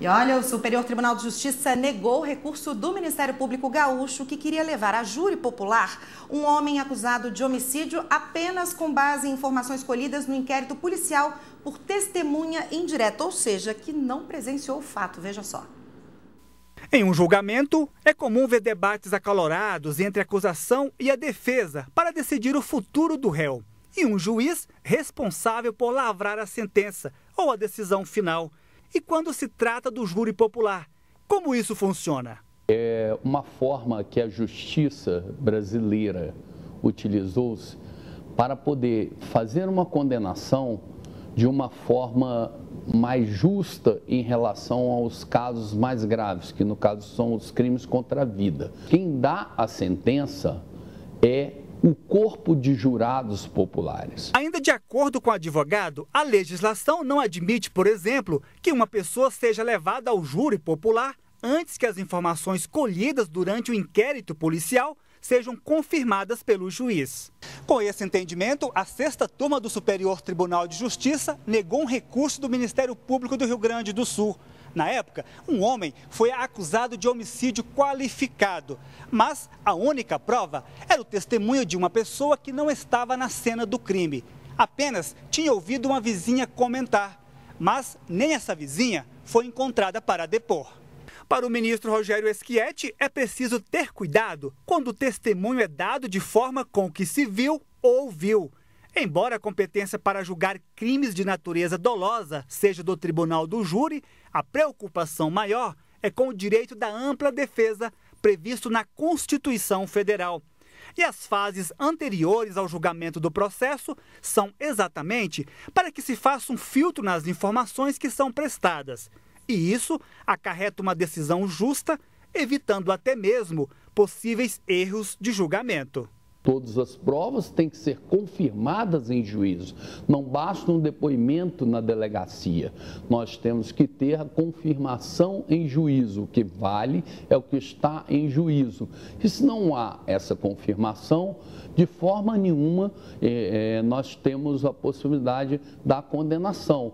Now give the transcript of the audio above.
E olha, o Superior Tribunal de Justiça negou o recurso do Ministério Público Gaúcho que queria levar a júri popular um homem acusado de homicídio apenas com base em informações colhidas no inquérito policial por testemunha indireta, ou seja, que não presenciou o fato. Veja só. Em um julgamento, é comum ver debates acalorados entre a acusação e a defesa para decidir o futuro do réu e um juiz responsável por lavrar a sentença ou a decisão final e quando se trata do júri popular. Como isso funciona? É uma forma que a justiça brasileira utilizou-se para poder fazer uma condenação de uma forma mais justa em relação aos casos mais graves, que no caso são os crimes contra a vida. Quem dá a sentença é o corpo de jurados populares. Ainda de acordo com o advogado, a legislação não admite, por exemplo, que uma pessoa seja levada ao júri popular antes que as informações colhidas durante o inquérito policial sejam confirmadas pelo juiz. Com esse entendimento, a sexta turma do Superior Tribunal de Justiça negou um recurso do Ministério Público do Rio Grande do Sul. Na época, um homem foi acusado de homicídio qualificado, mas a única prova era o testemunho de uma pessoa que não estava na cena do crime. Apenas tinha ouvido uma vizinha comentar, mas nem essa vizinha foi encontrada para depor. Para o ministro Rogério Esquietti, é preciso ter cuidado quando o testemunho é dado de forma com que se viu ou viu. Embora a competência para julgar crimes de natureza dolosa seja do tribunal do júri, a preocupação maior é com o direito da ampla defesa previsto na Constituição Federal. E as fases anteriores ao julgamento do processo são exatamente para que se faça um filtro nas informações que são prestadas. E isso acarreta uma decisão justa, evitando até mesmo possíveis erros de julgamento. Todas as provas têm que ser confirmadas em juízo. Não basta um depoimento na delegacia. Nós temos que ter a confirmação em juízo. O que vale é o que está em juízo. E se não há essa confirmação, de forma nenhuma eh, eh, nós temos a possibilidade da condenação.